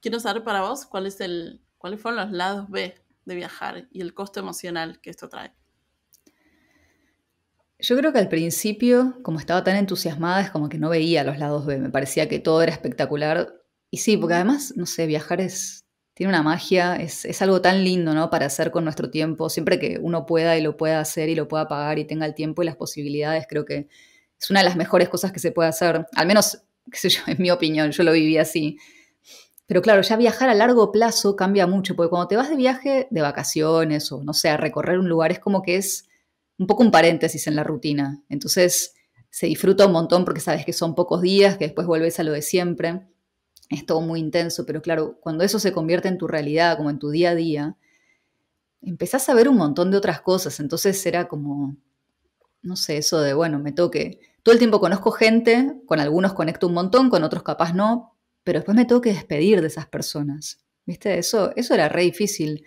Quiero saber para vos cuál es el, cuáles fueron los lados B de viajar y el costo emocional que esto trae. Yo creo que al principio, como estaba tan entusiasmada, es como que no veía los lados B, me parecía que todo era espectacular. Y sí, porque además, no sé, viajar es, tiene una magia, es, es algo tan lindo, ¿no? Para hacer con nuestro tiempo, siempre que uno pueda y lo pueda hacer y lo pueda pagar y tenga el tiempo y las posibilidades, creo que es una de las mejores cosas que se puede hacer, al menos, qué sé yo, en mi opinión, yo lo viví así. Pero claro, ya viajar a largo plazo cambia mucho, porque cuando te vas de viaje, de vacaciones o no sé, a recorrer un lugar, es como que es un poco un paréntesis en la rutina. Entonces se disfruta un montón porque sabes que son pocos días, que después vuelves a lo de siempre. Es todo muy intenso, pero claro, cuando eso se convierte en tu realidad, como en tu día a día, empezás a ver un montón de otras cosas. Entonces era como, no sé, eso de, bueno, me toque. Todo el tiempo conozco gente, con algunos conecto un montón, con otros capaz no, pero después me tengo que despedir de esas personas. ¿Viste? Eso, eso era re difícil.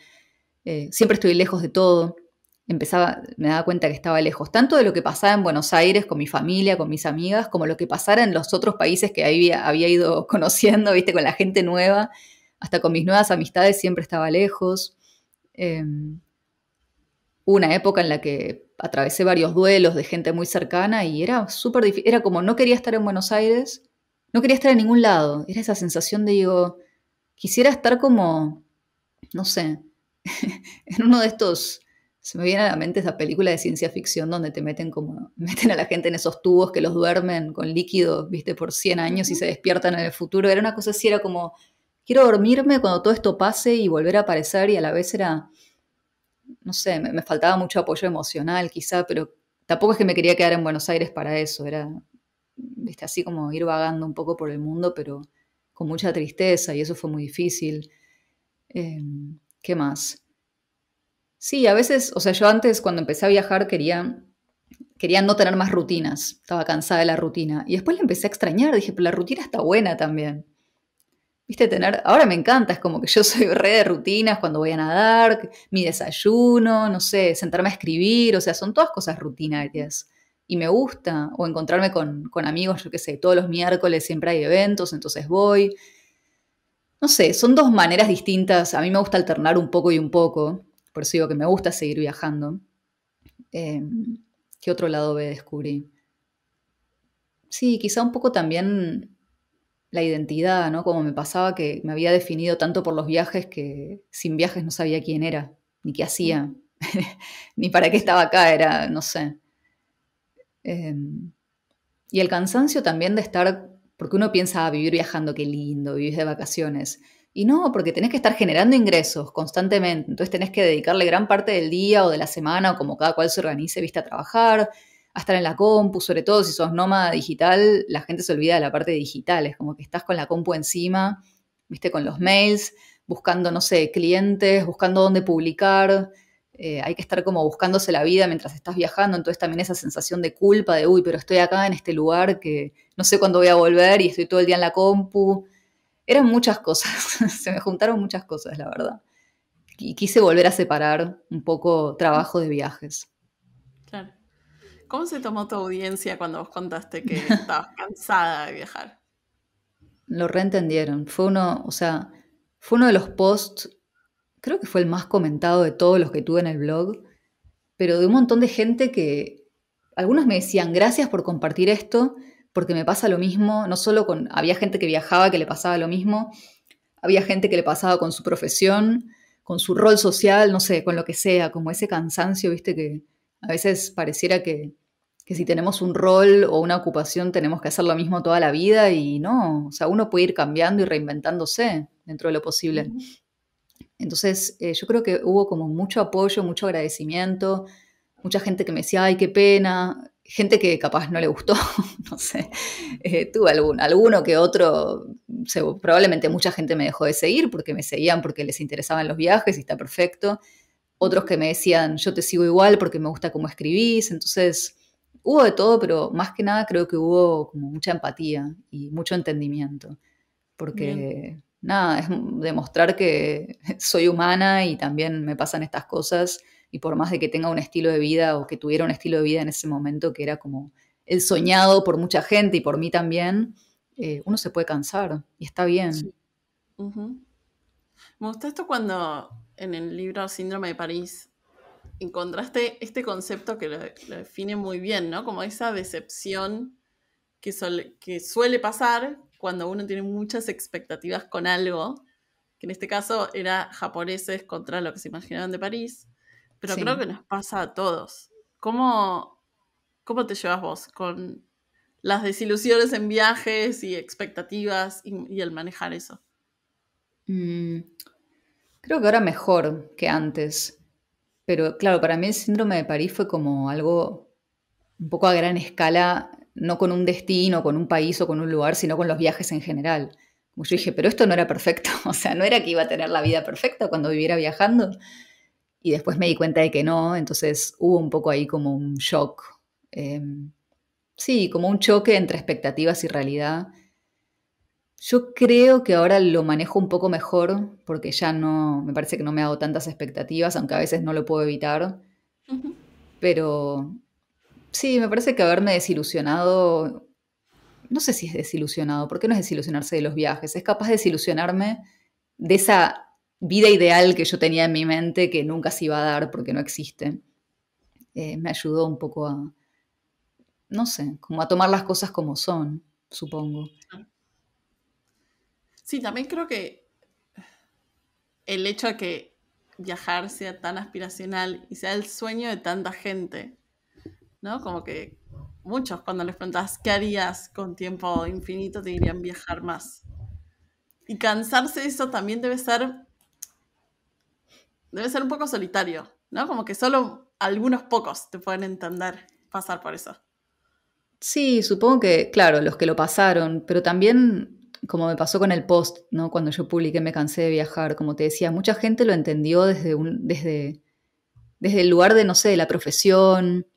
Eh, siempre estuve lejos de todo. Empezaba, me daba cuenta que estaba lejos, tanto de lo que pasaba en Buenos Aires con mi familia, con mis amigas, como lo que pasara en los otros países que había, había ido conociendo, viste, con la gente nueva, hasta con mis nuevas amistades siempre estaba lejos. Em, una época en la que atravesé varios duelos de gente muy cercana y era súper difícil, era como no quería estar en Buenos Aires, no quería estar en ningún lado. Era esa sensación de, digo, quisiera estar como, no sé, en uno de estos, se me viene a la mente esa película de ciencia ficción donde te meten como, meten a la gente en esos tubos que los duermen con líquido, viste, por 100 años y se despiertan en el futuro. Era una cosa así, era como, quiero dormirme cuando todo esto pase y volver a aparecer y a la vez era, no sé, me, me faltaba mucho apoyo emocional quizá, pero tampoco es que me quería quedar en Buenos Aires para eso, era viste, así como ir vagando un poco por el mundo, pero con mucha tristeza y eso fue muy difícil. Em, ¿Qué más? Sí, a veces, o sea, yo antes cuando empecé a viajar quería, quería no tener más rutinas, estaba cansada de la rutina y después le empecé a extrañar, dije, pero la rutina está buena también. Viste, tener, ahora me encanta, es como que yo soy re de rutinas cuando voy a nadar, mi desayuno, no sé, sentarme a escribir, o sea, son todas cosas rutinarias y me gusta, o encontrarme con, amigos, yo qué sé, todos los miércoles siempre hay eventos, entonces voy. No sé, son dos maneras distintas. A mí me gusta alternar un poco y un poco, por eso digo que me gusta seguir viajando. Em, ¿Qué otro lado ve descubrí? Sí, quizá un poco también la identidad, ¿no? Como me pasaba que me había definido tanto por los viajes que sin viajes no sabía quién era, ni qué hacía, mm. ni para qué estaba acá, era, no sé. Em, y el cansancio también de estar, porque uno piensa, ah, vivir viajando, qué lindo, vivís de vacaciones. Y no, porque tenés que estar generando ingresos constantemente, entonces tenés que dedicarle gran parte del día o de la semana, o como cada cual se organice, viste, a trabajar, a estar en la compu, sobre todo si sos nómada digital, la gente se olvida de la parte digital, es como que estás con la compu encima, viste, con los mails, buscando, no sé, clientes, buscando dónde publicar, eh, hay que estar como buscándose la vida mientras estás viajando, entonces también esa sensación de culpa, de, uy, pero estoy acá en este lugar que no sé cuándo voy a volver y estoy todo el día en la compu. Eran muchas cosas, se me juntaron muchas cosas, la verdad. Y quise volver a separar un poco trabajo de viajes. Claro. ¿Cómo se tomó tu audiencia cuando vos contaste que estabas cansada de viajar? Lo reentendieron. Fue uno, o sea, fue uno de los posts creo que fue el más comentado de todos los que tuve en el blog, pero de un montón de gente que algunos me decían gracias por compartir esto, porque me pasa lo mismo, no solo con, había gente que viajaba que le pasaba lo mismo, había gente que le pasaba con su profesión, con su rol social, no sé, con lo que sea, como ese cansancio, viste, que a veces pareciera que, si tenemos un rol o una ocupación tenemos que hacer lo mismo toda la vida y no, o sea, uno puede ir cambiando y reinventándose dentro de lo posible. Entonces, eh, yo creo que hubo como mucho apoyo, mucho agradecimiento, mucha gente que me decía, ay, qué pena, gente que capaz no le gustó, no sé, eh, tuve algún, alguno que otro, probablemente mucha gente me dejó de seguir porque me seguían porque les interesaban los viajes y está perfecto, otros que me decían, yo te sigo igual porque me gusta cómo escribís, entonces hubo de todo, pero más que nada creo que hubo como mucha empatía y mucho entendimiento, porque nada, es demostrar que soy humana y también me pasan estas cosas y por más de que tenga un estilo de vida o que tuviera un estilo de vida en ese momento que era como el soñado por mucha gente y por mí también, eh, uno se puede cansar y está bien. Me gusta esto cuando en el libro Síndrome de París encontraste este concepto que lo, define muy bien, ¿no? Como esa decepción que, que suele pasar cuando uno tiene muchas expectativas con algo, que en este caso era japoneses contra lo que se imaginaban de París, pero creo que nos pasa a todos. ¿Cómo, ¿Cómo te llevas vos con las desilusiones en viajes y expectativas y, el manejar eso? Mm, creo que ahora mejor que antes. Pero claro, para mí el síndrome de París fue como algo un poco a gran escala no con un destino, con un país o con un lugar, sino con los viajes en general. Como yo dije, pero esto no era perfecto, o sea, no era que iba a tener la vida perfecta cuando viviera viajando. Y después me di cuenta de que no, entonces hubo un poco ahí como un shock. Em, sí, como un choque entre expectativas y realidad. Yo creo que ahora lo manejo un poco mejor porque ya no, me parece que no me hago tantas expectativas, aunque a veces no lo puedo evitar. Pero Sí, me parece que haberme desilusionado, no sé si es desilusionado, ¿por qué no es desilusionarse de los viajes, es capaz de desilusionarme de esa vida ideal que yo tenía en mi mente que nunca se iba a dar porque no existe. Eh, me ayudó un poco a, no sé, como a tomar las cosas como son, supongo. Ah. Sí, también creo que el hecho de que viajar sea tan aspiracional y sea el sueño de tanta gente, ¿no? Como que muchos cuando les preguntas qué harías con tiempo infinito te dirían viajar más. Y cansarse de eso también debe ser debe ser un poco solitario, ¿no? Como que solo algunos pocos te pueden entender pasar por eso. Sí, supongo que, claro, los que lo pasaron, pero también como me pasó con el post, ¿no? Cuando yo publiqué Me cansé de viajar, como te decía, mucha gente lo entendió desde un, desde, desde el lugar de, no sé, de la profesión,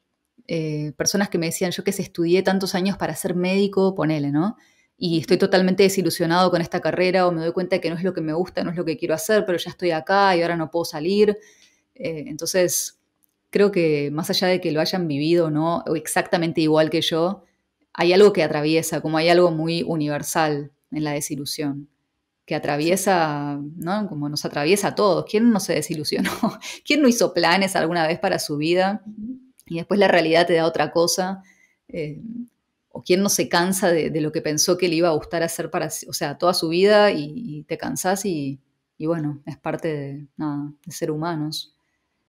eh, personas que me decían, yo que se estudié tantos años para ser médico, ponele, ¿no? Y estoy totalmente desilusionado con esta carrera o me doy cuenta que no es lo que me gusta, no es lo que quiero hacer, pero ya estoy acá y ahora no puedo salir. Eh, entonces, creo que más allá de que lo hayan vivido ¿no? exactamente igual que yo, hay algo que atraviesa, como hay algo muy universal en la desilusión que atraviesa, ¿no? Como nos atraviesa a todos. ¿Quién no se desilusionó? ¿Quién no hizo planes alguna vez para su vida y después la realidad te da otra cosa. Eh, o quién no se cansa de, lo que pensó que le iba a gustar hacer para, o sea, toda su vida y, te cansás y, bueno, es parte de, nada, de ser humanos.